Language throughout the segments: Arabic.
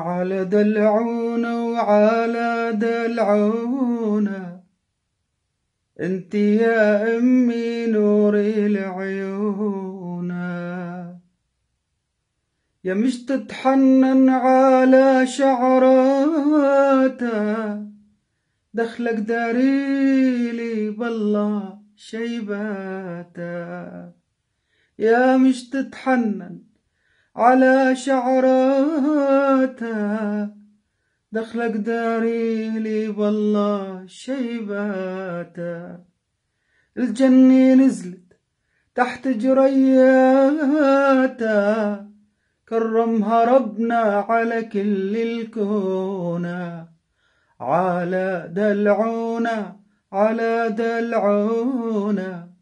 على دلعونا وعلى دلعونا انت يا امي نور العيونا يا مش تتحنن على شعراتا دخلك داريلي بالله شيباتا يا مش تتحنن على شعراتا دخلك داري لي بالله شيباتا الجنة نزلت تحت جرياتا كرمها ربنا على كل الكونا على دلعونا على دلعونا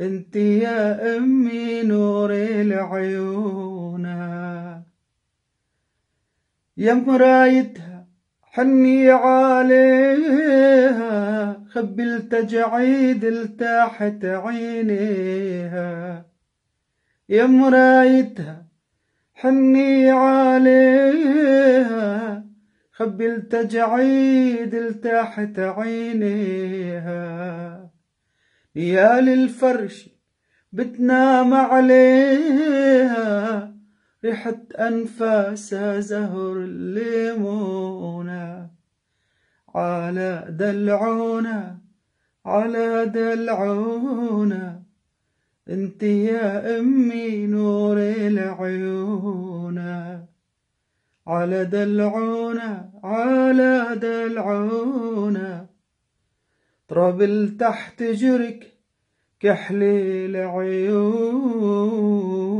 انت يا امي نور العيون يا مرايتها حني عليها خبي التجاعيد لتحت عينيها يا مرايتها حني عليها خبي التجاعيد لتحت عينيها يا للفرش بتنام عليها ريحة أنفاس زهر الليمونة على دلعونا على دلعونا انت يا امي نور العيون على دلعونا على دلعونا طرب تحت جرك كحلي العيون